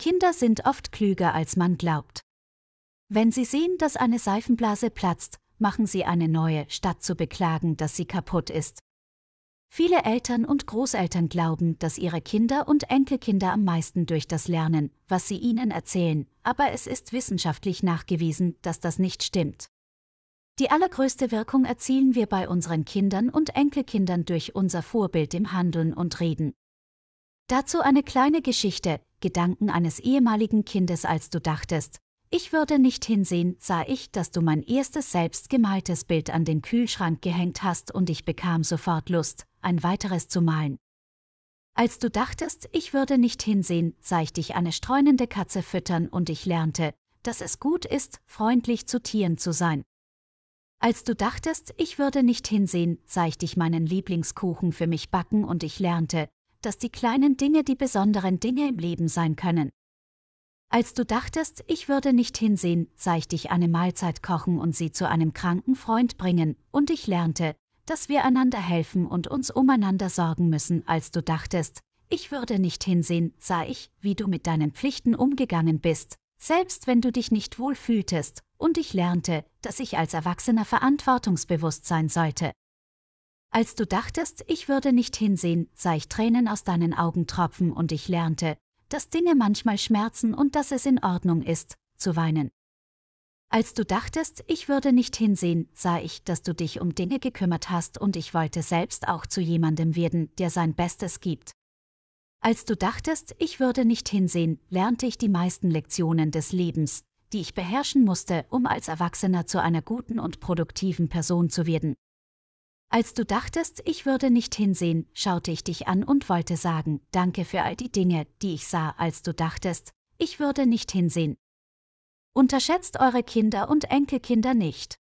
Kinder sind oft klüger, als man glaubt. Wenn sie sehen, dass eine Seifenblase platzt, machen sie eine neue, statt zu beklagen, dass sie kaputt ist. Viele Eltern und Großeltern glauben, dass ihre Kinder und Enkelkinder am meisten durch das lernen, was sie ihnen erzählen, aber es ist wissenschaftlich nachgewiesen, dass das nicht stimmt. Die allergrößte Wirkung erzielen wir bei unseren Kindern und Enkelkindern durch unser Vorbild im Handeln und Reden. Dazu eine kleine Geschichte, Gedanken eines ehemaligen Kindes, als du dachtest, ich würde nicht hinsehen, sah ich, dass du mein erstes selbst gemaltes Bild an den Kühlschrank gehängt hast und ich bekam sofort Lust, ein weiteres zu malen. Als du dachtest, ich würde nicht hinsehen, sah ich dich eine streunende Katze füttern und ich lernte, dass es gut ist, freundlich zu Tieren zu sein. Als du dachtest, ich würde nicht hinsehen, sah ich dich meinen Lieblingskuchen für mich backen und ich lernte, dass die kleinen Dinge die besonderen Dinge im Leben sein können. Als du dachtest, ich würde nicht hinsehen, sah ich dich eine Mahlzeit kochen und sie zu einem kranken Freund bringen, und ich lernte, dass wir einander helfen und uns umeinander sorgen müssen, als du dachtest, ich würde nicht hinsehen, sah ich, wie du mit deinen Pflichten umgegangen bist, selbst wenn du dich nicht wohl fühltest, und ich lernte, dass ich als Erwachsener verantwortungsbewusst sein sollte. Als du dachtest, ich würde nicht hinsehen, sah ich Tränen aus deinen Augen tropfen und ich lernte, dass Dinge manchmal schmerzen und dass es in Ordnung ist, zu weinen. Als du dachtest, ich würde nicht hinsehen, sah ich, dass du dich um Dinge gekümmert hast und ich wollte selbst auch zu jemandem werden, der sein Bestes gibt. Als du dachtest, ich würde nicht hinsehen, lernte ich die meisten Lektionen des Lebens, die ich beherrschen musste, um als Erwachsener zu einer guten und produktiven Person zu werden. Als du dachtest, ich würde nicht hinsehen, schaute ich dich an und wollte sagen, danke für all die Dinge, die ich sah, als du dachtest, ich würde nicht hinsehen. Unterschätzt eure Kinder und Enkelkinder nicht.